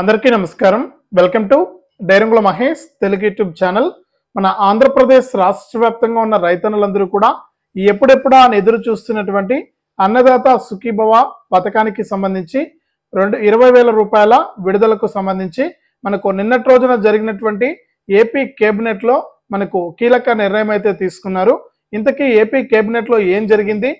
అందరికీ నమస్కారం welcome to డైరంగుల Mahesh Telugu YouTube channel మన ఆంధ్రప్రదేశ్ రాష్ట్ర వ్యాప్తంగా ఉన్న రైతన్నులందరూ కూడా ఎప్పుడెప్పుడా ఎదురు చూస్తున్నటువంటి అన్నదాత సుఖీభవ పథకానికి సంబంధించి రెండు ఇరవై వేల రూపాయల విడుదలకు సంబంధించి మనకు నిన్నటి రోజున జరిగినటువంటి ఏపీ కేబినెట్లో మనకు కీలక నిర్ణయం అయితే తీసుకున్నారు ఇంతకీ ఏపీ కేబినెట్లో ఏం జరిగింది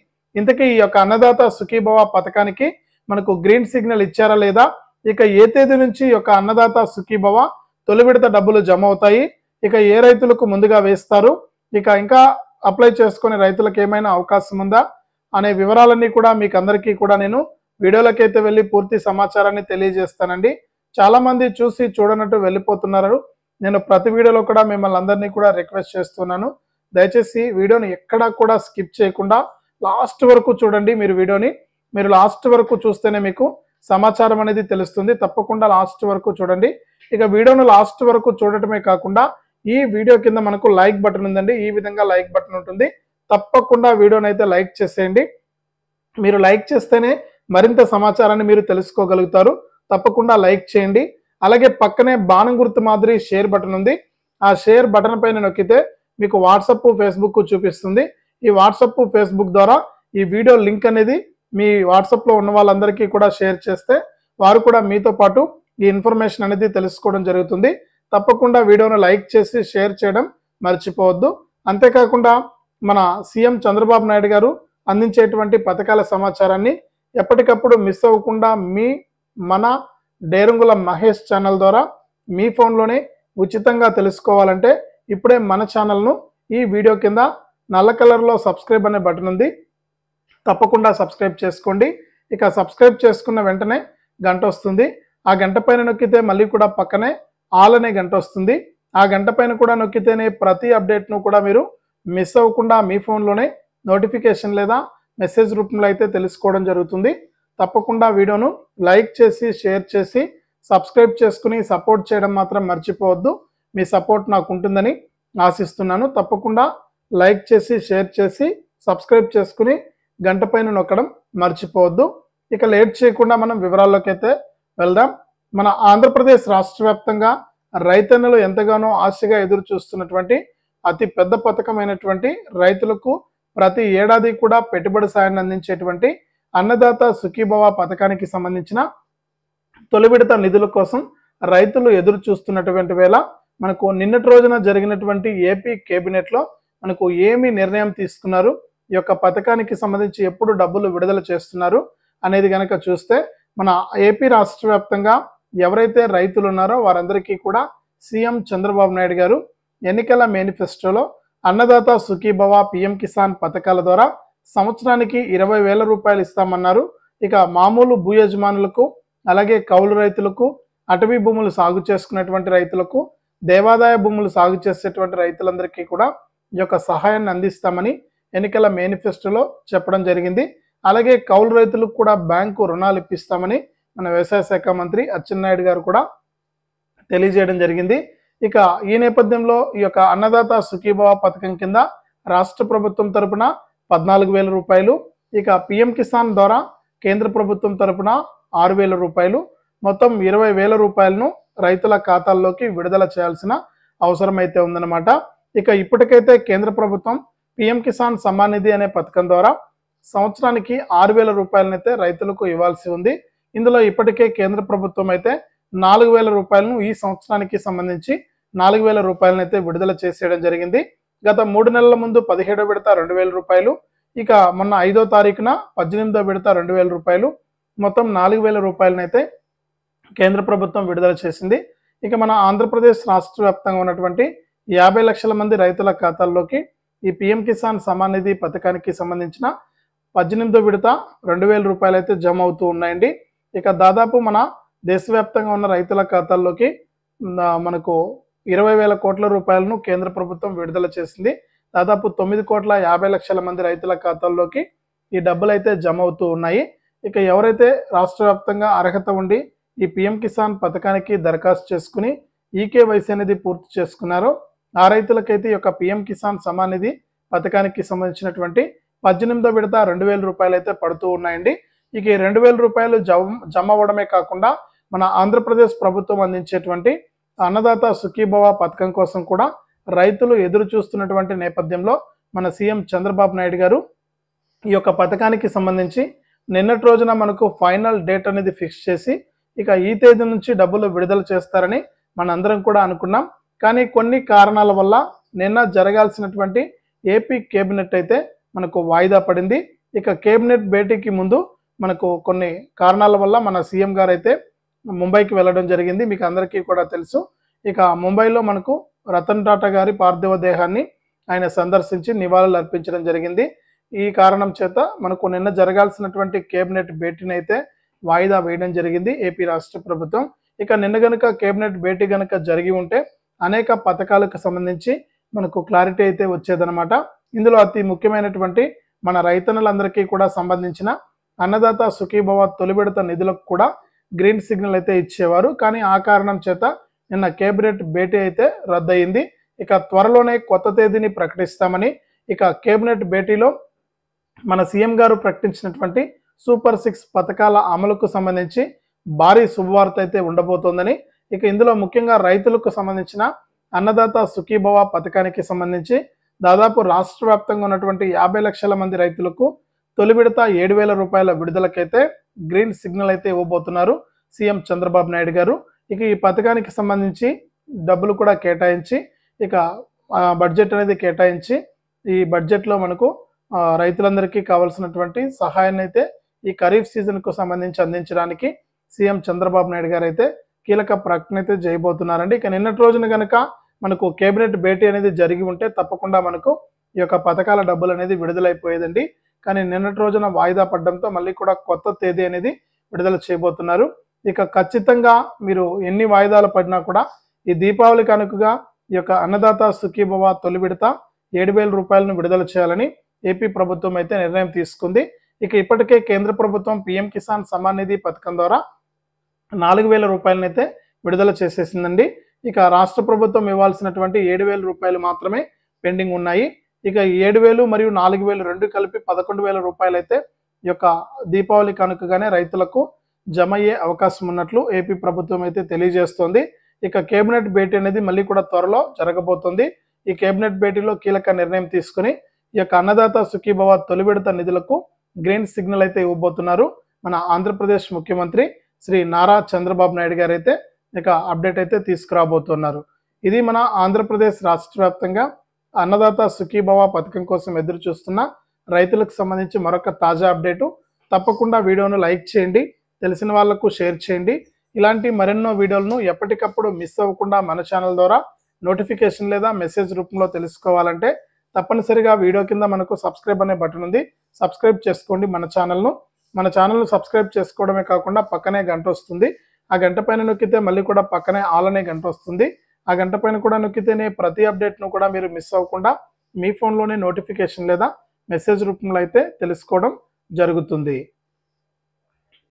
ఇంతకీ ఈ యొక్క అన్నదాత సుఖీభవ పథకానికి మనకు గ్రీన్ సిగ్నల్ ఇచ్చారా లేదా ఇక ఏ తేదీ నుంచి యొక్క అన్నదాత సుఖీభవ తొలి విడత డబ్బులు జమ అవుతాయి ఇక ఏ రైతులకు ముందుగా వేస్తారు ఇక ఇంకా అప్లై చేసుకునే రైతులకు ఏమైనా అవకాశం ఉందా అనే వివరాలన్నీ కూడా మీకు అందరికీ కూడా నేను వీడియోలకైతే వెళ్ళి పూర్తి సమాచారాన్ని తెలియజేస్తానండి చాలామంది చూసి చూడనట్టు వెళ్ళిపోతున్నారు నేను ప్రతి వీడియోలో కూడా మిమ్మల్ని అందరినీ కూడా రిక్వెస్ట్ చేస్తున్నాను దయచేసి వీడియోని ఎక్కడా కూడా స్కిప్ చేయకుండా లాస్ట్ వరకు చూడండి మీరు వీడియోని మీరు లాస్ట్ వరకు చూస్తేనే మీకు సమాచారం అనేది తెలుస్తుంది తప్పకుండా లాస్ట్ వరకు చూడండి ఇక వీడియోను లాస్ట్ వరకు చూడటమే కాకుండా ఈ వీడియో కింద మనకు లైక్ బటన్ ఉందండి ఈ విధంగా లైక్ బటన్ ఉంటుంది తప్పకుండా వీడియోని అయితే లైక్ చేసేయండి మీరు లైక్ చేస్తేనే మరింత సమాచారాన్ని మీరు తెలుసుకోగలుగుతారు తప్పకుండా లైక్ చేయండి అలాగే పక్కనే బాణం గుర్తు మాదిరి షేర్ బటన్ ఉంది ఆ షేర్ బటన్ పైన నొక్కితే మీకు వాట్సప్ ఫేస్బుక్ చూపిస్తుంది ఈ వాట్సప్ ఫేస్బుక్ ద్వారా ఈ వీడియో లింక్ అనేది మీ వాట్సాప్లో ఉన్న వాళ్ళందరికీ కూడా షేర్ చేస్తే వారు కూడా మీతో పాటు ఈ ఇన్ఫర్మేషన్ అనేది తెలుసుకోవడం జరుగుతుంది తప్పకుండా వీడియోను లైక్ చేసి షేర్ చేయడం మర్చిపోవద్దు అంతేకాకుండా మన సీఎం చంద్రబాబు నాయుడు గారు అందించేటువంటి పథకాల సమాచారాన్ని ఎప్పటికప్పుడు మిస్ అవ్వకుండా మీ మన డేరంగుల మహేష్ ఛానల్ ద్వారా మీ ఫోన్లోనే ఉచితంగా తెలుసుకోవాలంటే ఇప్పుడే మన ఛానల్ను ఈ వీడియో కింద నల్ల కలర్లో సబ్స్క్రైబ్ అనే బటన్ ఉంది తప్పకుండా సబ్స్క్రైబ్ చేసుకోండి ఇక సబ్స్క్రైబ్ చేసుకున్న వెంటనే గంట వస్తుంది ఆ గంట పైన నొక్కితే మళ్ళీ కూడా పక్కనే ఆల్ అనే గంట వస్తుంది ఆ గంట పైన కూడా నొక్కితేనే ప్రతి అప్డేట్ను కూడా మీరు మిస్ అవ్వకుండా మీ ఫోన్లోనే నోటిఫికేషన్ లేదా మెసేజ్ రూపంలో అయితే తెలుసుకోవడం జరుగుతుంది తప్పకుండా వీడియోను లైక్ చేసి షేర్ చేసి సబ్స్క్రైబ్ చేసుకుని సపోర్ట్ చేయడం మాత్రం మర్చిపోవద్దు మీ సపోర్ట్ నాకు ఉంటుందని ఆశిస్తున్నాను తప్పకుండా లైక్ చేసి షేర్ చేసి సబ్స్క్రైబ్ చేసుకుని గంట పైన నొక్కడం మర్చిపోవద్దు ఇక లేట్ చేయకుండా మనం వివరాల్లోకి అయితే వెళ్దాం మన ఆంధ్రప్రదేశ్ రాష్ట్ర వ్యాప్తంగా రైతన్నలు ఎంతగానో ఆశగా ఎదురు చూస్తున్నటువంటి అతి పెద్ద పథకమైనటువంటి రైతులకు ప్రతి ఏడాది కూడా పెట్టుబడి సాయాన్ని అందించేటువంటి అన్నదాత సుఖీభవ పథకానికి సంబంధించిన తొలి విడత నిధుల కోసం రైతులు ఎదురు చూస్తున్నటువంటి వేళ మనకు నిన్నటి రోజున జరిగినటువంటి ఏపీ కేబినెట్లో మనకు ఏమి నిర్ణయం తీసుకున్నారు ఈ యొక్క పథకానికి సంబంధించి ఎప్పుడు డబ్బులు విడుదల చేస్తున్నారు అనేది కనుక చూస్తే మన ఏపీ రాష్ట్ర వ్యాప్తంగా ఎవరైతే రైతులు ఉన్నారో వారందరికీ కూడా సీఎం చంద్రబాబు నాయుడు గారు ఎన్నికల మేనిఫెస్టోలో అన్నదాత సుఖీభవ పిఎం కిసాన్ పథకాల ద్వారా సంవత్సరానికి ఇరవై వేల రూపాయలు ఇస్తామన్నారు ఇక మామూలు భూ యజమానులకు అలాగే కౌలు రైతులకు అటవీ భూములు సాగు చేసుకున్నటువంటి రైతులకు దేవాదాయ భూములు సాగు చేసేటువంటి రైతులందరికీ కూడా ఈ యొక్క సహాయాన్ని అందిస్తామని ఎన్నికల మేనిఫెస్టోలో చెప్పడం జరిగింది అలాగే కౌలు రైతులకు కూడా బ్యాంకు రుణాలు ఇప్పిస్తామని మన వ్యవసాయ శాఖ మంత్రి అచ్చెన్నాయుడు గారు కూడా తెలియజేయడం జరిగింది ఇక ఈ నేపథ్యంలో ఈ యొక్క అన్నదాత సుఖీభావ పథకం కింద రాష్ట్ర ప్రభుత్వం తరపున పద్నాలుగు వేల రూపాయలు ఇక పిఎం కిసాన్ ద్వారా కేంద్ర ప్రభుత్వం తరపున ఆరు వేల రూపాయలు మొత్తం ఇరవై వేల రూపాయలను రైతుల ఖాతాల్లోకి విడుదల చేయాల్సిన అవసరం అయితే ఉందన్నమాట ఇక ఇప్పటికైతే కేంద్ర ప్రభుత్వం పిఎం కిసాన్ సమ్మాన్ నిధి అనే పథకం ద్వారా సంవత్సరానికి ఆరు వేల రూపాయలనైతే రైతులకు ఇవ్వాల్సి ఉంది ఇందులో ఇప్పటికే కేంద్ర ప్రభుత్వం అయితే నాలుగు వేల రూపాయలను ఈ సంవత్సరానికి సంబంధించి నాలుగు వేల రూపాయలనైతే విడుదల చేసేయడం జరిగింది గత మూడు నెలల ముందు పదిహేడో విడత రెండు వేల రూపాయలు ఇక మొన్న ఐదో తారీఖున పద్దెనిమిదో విడత రెండు వేల రూపాయలు మొత్తం నాలుగు వేల రూపాయలనైతే కేంద్ర ప్రభుత్వం విడుదల చేసింది ఇక మన ఆంధ్రప్రదేశ్ రాష్ట్ర వ్యాప్తంగా ఉన్నటువంటి యాభై లక్షల మంది రైతుల ఖాతాల్లోకి ఈ పిఎం కిసాన్ సమాన్ నిధి పథకానికి సంబంధించిన పద్దెనిమిదో విడత రెండు వేల రూపాయలు అయితే జమ అవుతూ ఉన్నాయండి ఇక దాదాపు మన దేశవ్యాప్తంగా ఉన్న రైతుల ఖాతాల్లోకి మనకు ఇరవై వేల కోట్ల రూపాయలను కేంద్ర ప్రభుత్వం విడుదల చేసింది దాదాపు తొమ్మిది కోట్ల యాభై లక్షల మంది రైతుల ఖాతాల్లోకి ఈ డబ్బులు అయితే జమ అవుతూ ఉన్నాయి ఇక ఎవరైతే రాష్ట్ర వ్యాప్తంగా అర్హత ఉండి ఈ పిఎం కిసాన్ పథకానికి దరఖాస్తు చేసుకుని ఈకేవైసీ అనేది పూర్తి చేసుకున్నారో ఆ రైతులకైతే ఈ యొక్క పిఎం కిసాన్ సమాన్ నిధి పథకానికి సంబంధించినటువంటి పద్దెనిమిదో విడత రెండు వేల రూపాయలు అయితే పడుతూ ఉన్నాయండి ఇక ఈ రెండు వేల రూపాయలు జమ అవ్వడమే కాకుండా మన ఆంధ్రప్రదేశ్ ప్రభుత్వం అందించేటువంటి అన్నదాత సుఖీభవ పథకం కోసం కూడా రైతులు ఎదురు చూస్తున్నటువంటి నేపథ్యంలో మన సీఎం చంద్రబాబు నాయుడు గారు ఈ యొక్క పథకానికి సంబంధించి నిన్నటి రోజున మనకు ఫైనల్ డేట్ అనేది ఫిక్స్ చేసి ఇక ఈ తేదీ నుంచి డబ్బులు విడుదల చేస్తారని మనందరం కూడా అనుకున్నాం కానీ కొన్ని కారణాల వల్ల నిన్న జరగాల్సినటువంటి ఏపీ కేబినెట్ అయితే మనకు వాయిదా పడింది ఇక కేబినెట్ భేటీకి ముందు మనకు కొన్ని కారణాల వల్ల మన సీఎం గారు అయితే ముంబైకి వెళ్ళడం జరిగింది మీకు అందరికీ కూడా తెలుసు ఇక ముంబైలో మనకు రతన్ టాటా గారి పార్థివ దేహాన్ని ఆయన సందర్శించి నివాళులు అర్పించడం జరిగింది ఈ కారణం చేత మనకు నిన్న జరగాల్సినటువంటి కేబినెట్ భేటీని అయితే వాయిదా వేయడం జరిగింది ఏపీ రాష్ట్ర ప్రభుత్వం ఇక నిన్న గనక కేబినెట్ భేటీ గనక జరిగి ఉంటే అనేక పథకాలకు సంబంధించి మనకు క్లారిటీ అయితే వచ్చేదనమాట ఇందులో అతి ముఖ్యమైనటువంటి మన రైతన్నులందరికీ కూడా సంబంధించిన అన్నదాత సుఖీభవ తొలిబెడత నిధులకు కూడా గ్రీన్ సిగ్నల్ అయితే ఇచ్చేవారు కానీ ఆ కారణం చేత నిన్న కేబినెట్ భేటీ అయితే రద్దయింది ఇక త్వరలోనే కొత్త తేదీని ప్రకటిస్తామని ఇక కేబినెట్ భేటీలో మన సీఎం గారు ప్రకటించినటువంటి సూపర్ సిక్స్ పథకాల అమలుకు సంబంధించి భారీ శుభవార్త అయితే ఉండబోతోందని ఇక ఇందులో ముఖ్యంగా రైతులకు సంబంధించిన అన్నదాత సుఖీభవ పథకానికి సంబంధించి దాదాపు రాష్ట్ర వ్యాప్తంగా ఉన్నటువంటి యాభై లక్షల మంది రైతులకు తొలి విడత ఏడు వేల రూపాయల విడుదలకైతే గ్రీన్ సిగ్నల్ అయితే ఇవ్వబోతున్నారు సీఎం చంద్రబాబు నాయుడు గారు ఇక ఈ పథకానికి సంబంధించి డబ్బులు కూడా కేటాయించి ఇక బడ్జెట్ అనేది కేటాయించి ఈ బడ్జెట్లో మనకు రైతులందరికీ కావాల్సినటువంటి సహాయాన్ని అయితే ఈ ఖరీఫ్ సీజన్కు సంబంధించి అందించడానికి సీఎం చంద్రబాబు నాయుడు గారు అయితే కీలక ప్రకటన అయితే చేయబోతున్నారండి ఇక నిన్నటి రోజున కనుక మనకు కేబినెట్ భేటీ అనేది జరిగి ఉంటే తప్పకుండా మనకు ఈ యొక్క పథకాల డబ్బులు అనేది విడుదలైపోయేదండి కానీ నిన్నటి రోజున వాయిదా పడడంతో మళ్ళీ కూడా కొత్త తేదీ అనేది విడుదల చేయబోతున్నారు ఇక ఖచ్చితంగా మీరు ఎన్ని వాయిదాలు పడినా కూడా ఈ దీపావళి కనుకగా ఈ యొక్క అన్నదాత సుఖీభవ తొలి విడత ఏడు వేల రూపాయలను విడుదల చేయాలని ఏపీ ప్రభుత్వం అయితే నిర్ణయం తీసుకుంది ఇక ఇప్పటికే కేంద్ర ప్రభుత్వం పీఎం కిసాన్ సమాన్ నిధి పథకం ద్వారా నాలుగు వేల రూపాయలనైతే విడుదల చేసేసిందండి ఇక రాష్ట్ర ప్రభుత్వం ఇవ్వాల్సినటువంటి ఏడు వేల రూపాయలు మాత్రమే పెండింగ్ ఉన్నాయి ఇక ఏడు వేలు మరియు నాలుగు వేలు రెండు కలిపి పదకొండు వేల రూపాయలు అయితే ఈ యొక్క దీపావళి కనుకగానే రైతులకు జమ అయ్యే అవకాశం ఉన్నట్లు ఏపీ ప్రభుత్వం అయితే తెలియజేస్తోంది ఇక కేబినెట్ భేటీ అనేది మళ్ళీ కూడా త్వరలో జరగబోతుంది ఈ కేబినెట్ భేటీలో కీలక నిర్ణయం తీసుకుని ఈ యొక్క అన్నదాత సుఖీభవ తొలి విడత నిధులకు గ్రీన్ సిగ్నల్ అయితే ఇవ్వబోతున్నారు మన ఆంధ్రప్రదేశ్ ముఖ్యమంత్రి శ్రీ నారా చంద్రబాబు నాయుడు గారు అయితే ఇక అప్డేట్ అయితే తీసుకురాబోతున్నారు ఇది మన ఆంధ్రప్రదేశ్ రాష్ట్ర వ్యాప్తంగా అన్నదాత సుఖీభవ పథకం కోసం ఎదురు చూస్తున్న రైతులకు సంబంధించి మరొక తాజా అప్డేటు తప్పకుండా వీడియోను లైక్ చేయండి తెలిసిన వాళ్లకు షేర్ చేయండి ఇలాంటి మరెన్నో వీడియోలను ఎప్పటికప్పుడు మిస్ అవ్వకుండా మన ఛానల్ ద్వారా నోటిఫికేషన్ లేదా మెసేజ్ రూపంలో తెలుసుకోవాలంటే తప్పనిసరిగా వీడియో కింద మనకు సబ్స్క్రైబ్ అనే బటన్ ఉంది సబ్స్క్రైబ్ చేసుకోండి మన ఛానల్ను మన ఛానల్ను సబ్స్క్రైబ్ చేసుకోవడమే కాకుండా పక్కనే గంట వస్తుంది ఆ గంట పైన నొక్కితే మళ్ళీ కూడా పక్కనే ఆల్ అనే గంట వస్తుంది ఆ గంట పైన కూడా నొక్కితేనే ప్రతి అప్డేట్ను కూడా మీరు మిస్ అవ్వకుండా మీ ఫోన్లోనే నోటిఫికేషన్ లేదా మెసేజ్ రూపంలో అయితే తెలుసుకోవడం జరుగుతుంది